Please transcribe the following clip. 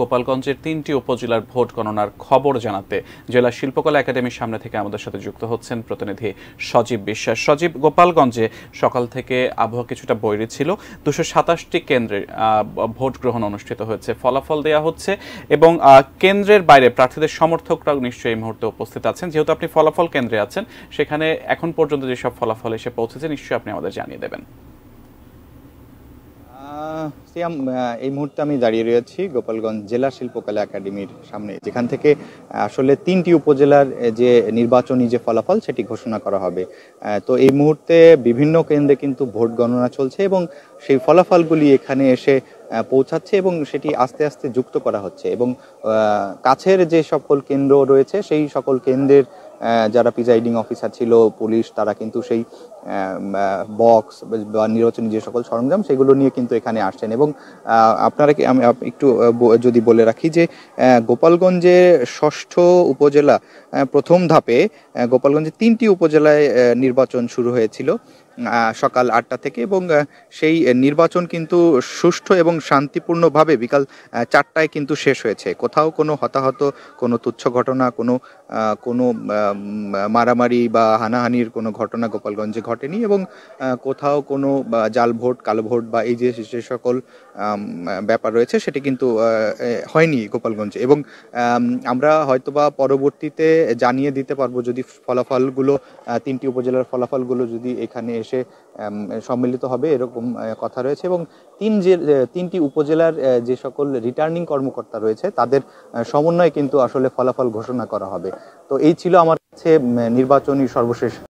গোপালগঞ্জের তিনটি উপজেলার ভোট গণনার খবর জানাতে জেলা শিল্পকলা একাডেমির সামনে থেকে আমাদের সাথে যুক্ত হচ্ছেন প্রতিনিধি সজীব বিশ্বাস সজীব গোপালগঞ্জে সকাল থেকে আবহাওয়া কিছুটা বৈরি ছিল দুশো সাতাশটি কেন্দ্রে ভোট গ্রহণ অনুষ্ঠিত হয়েছে ফলাফল দেয়া হচ্ছে এবং কেন্দ্রের বাইরে প্রার্থীদের সমর্থকরাও নিশ্চয়ই এই মুহূর্তে উপস্থিত আছেন যেহেতু আপনি ফলাফল কেন্দ্রে আছেন সেখানে এখন পর্যন্ত যেসব ফলাফল এসে পৌঁছেছে নিশ্চয়ই আপনি আমাদের জানিয়ে দেবেন সিয়াম এই মুহূর্তে আমি দাঁড়িয়ে রয়েছি গোপালগঞ্জ জেলা শিল্পকলা একাডেমির সামনে যেখান থেকে আসলে তিনটি উপজেলার যে নির্বাচনী যে ফলাফল সেটি ঘোষণা করা হবে তো এই মুহূর্তে বিভিন্ন কেন্দ্রে কিন্তু ভোট গণনা চলছে এবং সেই ফলাফলগুলি এখানে এসে পৌঁছাচ্ছে এবং সেটি আস্তে আস্তে যুক্ত করা হচ্ছে এবং কাছের যে সকল কেন্দ্র রয়েছে সেই সকল কেন্দ্রের যারা প্রিজাইডিং অফিসার ছিল পুলিশ তারা কিন্তু সেই বক্স বা নির্বাচনী যে সকল সরঞ্জাম সেগুলো নিয়ে কিন্তু এখানে আসছেন এবং আপনারা কি আমি একটু যদি বলে রাখি যে গোপালগঞ্জে ষষ্ঠ উপজেলা প্রথম ধাপে গোপালগঞ্জে তিনটি উপজেলায় নির্বাচন শুরু হয়েছিল সকাল আটটা থেকে এবং সেই নির্বাচন কিন্তু সুষ্ঠু এবং শান্তিপূর্ণভাবে বিকাল চারটায় কিন্তু শেষ হয়েছে কোথাও কোনো হতাহত কোনো তুচ্ছ ঘটনা কোনো কোনো মারামারি বা হানাহানির কোনো ঘটনা গোপালগঞ্জে ঘটেনি এবং কোথাও কোনো জাল ভোট কালো ভোট বা এই যে যে সকল ব্যাপার রয়েছে সেটি কিন্তু হয়নি গোপালগঞ্জে এবং আমরা হয়তোবা পরবর্তীতে জানিয়ে দিতে পারবো যদি ফলাফলগুলো তিনটি উপজেলার ফলাফলগুলো যদি এখানে এসে সমাবেশে সম্মিলিত হবে এরকম কথা রয়েছে এবং তিন যে তিনটি উপজেলার যে সকল রিটার্নিং কর্মকর্তা রয়েছে তাদের সমন্বয়ে কিন্তু আসলে ফলাফল ঘোষণা করা হবে তো এই ছিল আমার কাছে নির্বাচনী সর্বশেষ